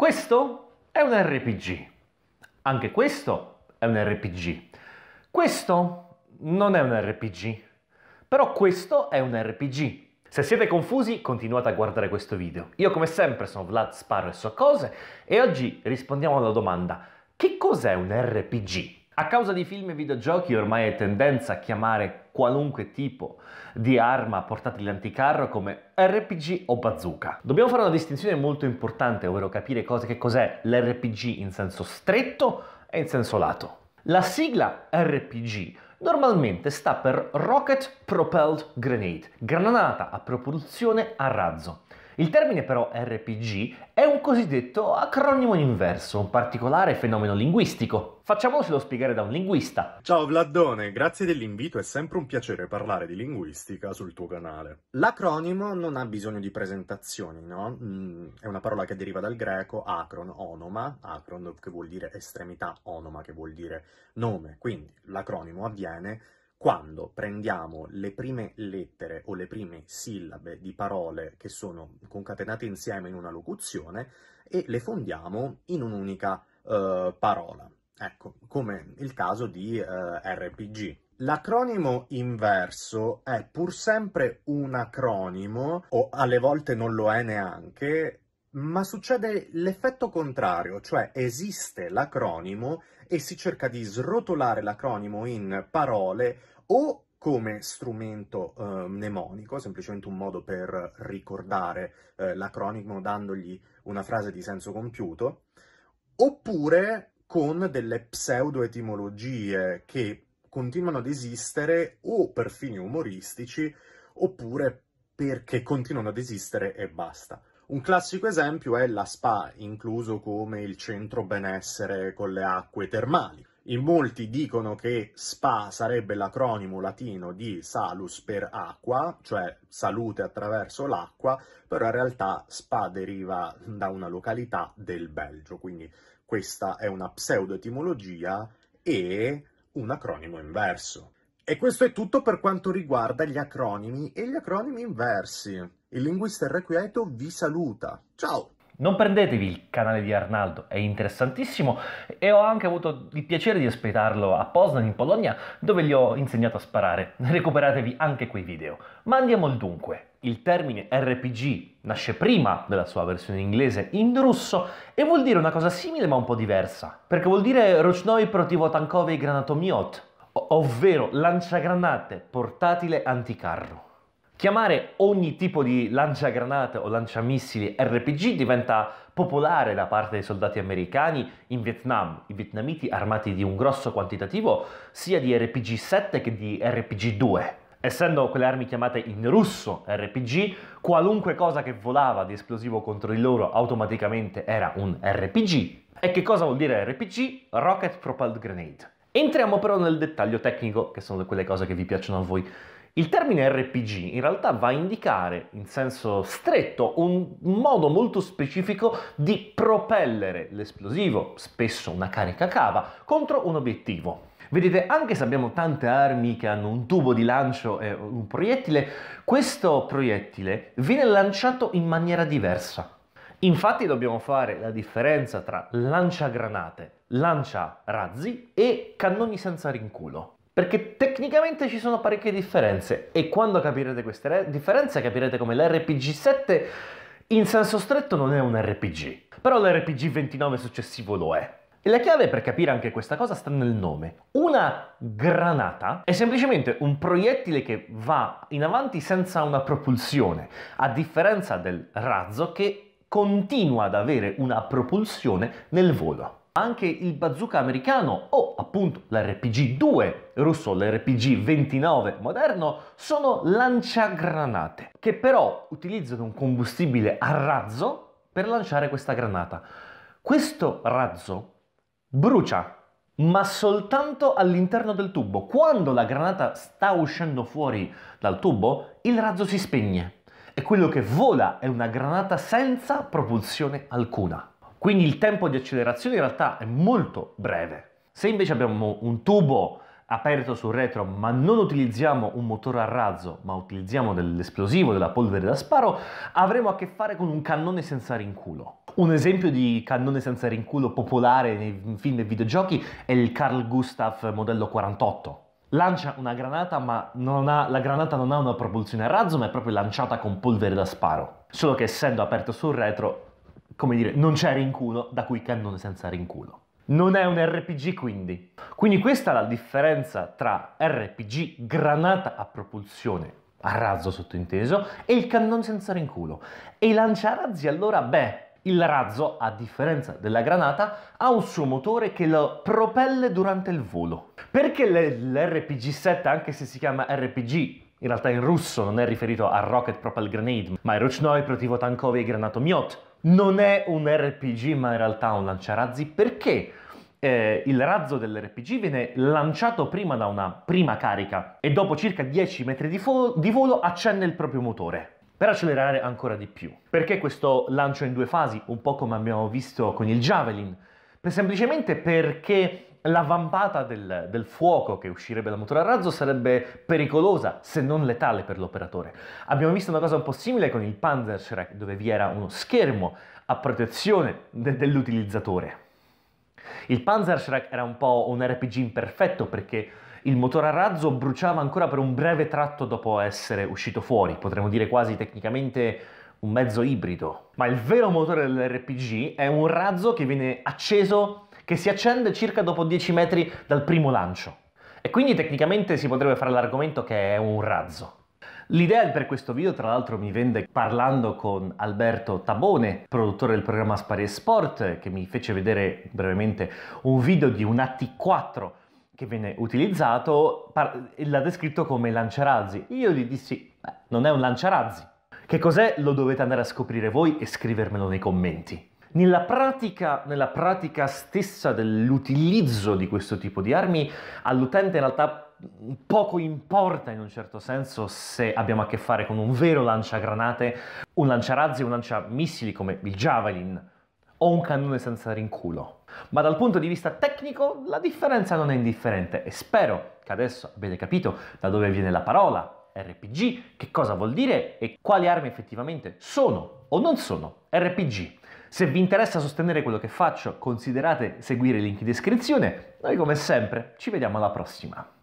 Questo è un RPG. Anche questo è un RPG. Questo non è un RPG. Però questo è un RPG. Se siete confusi, continuate a guardare questo video. Io come sempre sono Vlad Sparro e so cose e oggi rispondiamo alla domanda che cos'è un RPG? A causa di film e videogiochi ormai è tendenza a chiamare qualunque tipo di arma portatile anticarro come RPG o bazooka. Dobbiamo fare una distinzione molto importante, ovvero capire cosa, che cos'è l'RPG in senso stretto e in senso lato. La sigla RPG normalmente sta per Rocket Propelled Grenade, granata a propulsione a razzo. Il termine però RPG è un cosiddetto acronimo inverso, un particolare fenomeno linguistico, Facciamoselo spiegare da un linguista. Ciao Vladdone, grazie dell'invito, è sempre un piacere parlare di linguistica sul tuo canale. L'acronimo non ha bisogno di presentazioni, no? Mm, è una parola che deriva dal greco acron, onoma, acron che vuol dire estremità, onoma che vuol dire nome, quindi l'acronimo avviene quando prendiamo le prime lettere o le prime sillabe di parole che sono concatenate insieme in una locuzione e le fondiamo in un'unica eh, parola. Ecco, come il caso di eh, RPG. L'acronimo inverso è pur sempre un acronimo, o alle volte non lo è neanche, ma succede l'effetto contrario, cioè esiste l'acronimo e si cerca di srotolare l'acronimo in parole o come strumento eh, mnemonico, semplicemente un modo per ricordare eh, l'acronimo dandogli una frase di senso compiuto, oppure con delle pseudoetimologie che continuano ad esistere o per fini umoristici, oppure perché continuano ad esistere e basta. Un classico esempio è la spa, incluso come il centro benessere con le acque termali. In molti dicono che spa sarebbe l'acronimo latino di salus per acqua, cioè salute attraverso l'acqua, però in realtà spa deriva da una località del Belgio, quindi questa è una pseudoetimologia e un acronimo inverso. E questo è tutto per quanto riguarda gli acronimi e gli acronimi inversi. Il linguista irrequieto vi saluta. Ciao! Non perdetevi il canale di Arnaldo, è interessantissimo e ho anche avuto il piacere di ospitarlo a Poznan in Polonia dove gli ho insegnato a sparare. Recuperatevi anche quei video. Ma andiamo al dunque. Il termine RPG nasce prima della sua versione inglese in russo e vuol dire una cosa simile ma un po' diversa, perché vuol dire Rochnoi protivotankovei granatomiot, ovvero lanciagranate portatile anticarro. Chiamare ogni tipo di lanciagranate o lanciamissili RPG diventa popolare da parte dei soldati americani in Vietnam. I vietnamiti armati di un grosso quantitativo sia di RPG-7 che di RPG-2. Essendo quelle armi chiamate in russo RPG, qualunque cosa che volava di esplosivo contro di loro automaticamente era un RPG. E che cosa vuol dire RPG? Rocket Propelled Grenade. Entriamo però nel dettaglio tecnico, che sono quelle cose che vi piacciono a voi. Il termine RPG in realtà va a indicare in senso stretto un modo molto specifico di propellere l'esplosivo, spesso una carica cava, contro un obiettivo. Vedete, anche se abbiamo tante armi che hanno un tubo di lancio e un proiettile, questo proiettile viene lanciato in maniera diversa. Infatti dobbiamo fare la differenza tra lanciagranate, lancia razzi e cannoni senza rinculo perché tecnicamente ci sono parecchie differenze e quando capirete queste differenze capirete come l'RPG7 in senso stretto non è un RPG, però l'RPG29 successivo lo è. E la chiave per capire anche questa cosa sta nel nome. Una granata è semplicemente un proiettile che va in avanti senza una propulsione, a differenza del razzo che continua ad avere una propulsione nel volo anche il bazooka americano o appunto l'RPG-2 russo, l'RPG-29 moderno, sono lanciagranate, che però utilizzano un combustibile a razzo per lanciare questa granata. Questo razzo brucia, ma soltanto all'interno del tubo. Quando la granata sta uscendo fuori dal tubo, il razzo si spegne e quello che vola è una granata senza propulsione alcuna. Quindi il tempo di accelerazione in realtà è molto breve. Se invece abbiamo un tubo aperto sul retro ma non utilizziamo un motore a razzo ma utilizziamo dell'esplosivo, della polvere da sparo, avremo a che fare con un cannone senza rinculo. Un esempio di cannone senza rinculo popolare nei film e videogiochi è il Carl Gustav modello 48. Lancia una granata ma ha, la granata non ha una propulsione a razzo ma è proprio lanciata con polvere da sparo. Solo che essendo aperto sul retro come dire, non c'è rinculo, da cui cannone senza rinculo. Non è un RPG quindi. Quindi questa è la differenza tra RPG granata a propulsione, a razzo sottinteso, e il cannone senza rinculo. E i lanciarazzi allora, beh, il razzo, a differenza della granata, ha un suo motore che lo propelle durante il volo. Perché l'RPG-7, anche se si chiama RPG in realtà in russo non è riferito a Rocket Propel Grenade, ma è Ruchnoi Protivotankovi Miot. Non è un RPG, ma in realtà un lanciarazzi perché eh, il razzo dell'RPG viene lanciato prima da una prima carica e dopo circa 10 metri di, di volo accende il proprio motore per accelerare ancora di più. Perché questo lancio in due fasi, un po' come abbiamo visto con il Javelin? semplicemente perché l'avvampata del, del, fuoco che uscirebbe dal motore a razzo sarebbe pericolosa, se non letale per l'operatore. Abbiamo visto una cosa un po' simile con il Panzerschreck, dove vi era uno schermo a protezione de, dell'utilizzatore. Il Panzerschreck era un po' un RPG imperfetto perché il motore a razzo bruciava ancora per un breve tratto dopo essere uscito fuori, potremmo dire quasi tecnicamente un mezzo ibrido. Ma il vero motore dell'RPG è un razzo che viene acceso, che si accende circa dopo 10 metri dal primo lancio. E quindi tecnicamente si potrebbe fare l'argomento che è un razzo. L'idea per questo video tra l'altro mi vende parlando con Alberto Tabone, produttore del programma Spari Sport, che mi fece vedere brevemente un video di un AT4 che viene utilizzato, l'ha descritto come lanciarazzi. Io gli dissi, beh, non è un lanciarazzi, che cos'è lo dovete andare a scoprire voi e scrivermelo nei commenti. Nella pratica, nella pratica stessa dell'utilizzo di questo tipo di armi, all'utente in realtà poco importa in un certo senso se abbiamo a che fare con un vero lanciagranate, un lanciarazzi, un lanciamissili come il Javelin o un cannone senza rinculo. Ma dal punto di vista tecnico la differenza non è indifferente e spero che adesso abbiate capito da dove viene la parola RPG, che cosa vuol dire e quali armi effettivamente sono o non sono RPG. Se vi interessa sostenere quello che faccio, considerate seguire i link in descrizione. Noi come sempre ci vediamo alla prossima.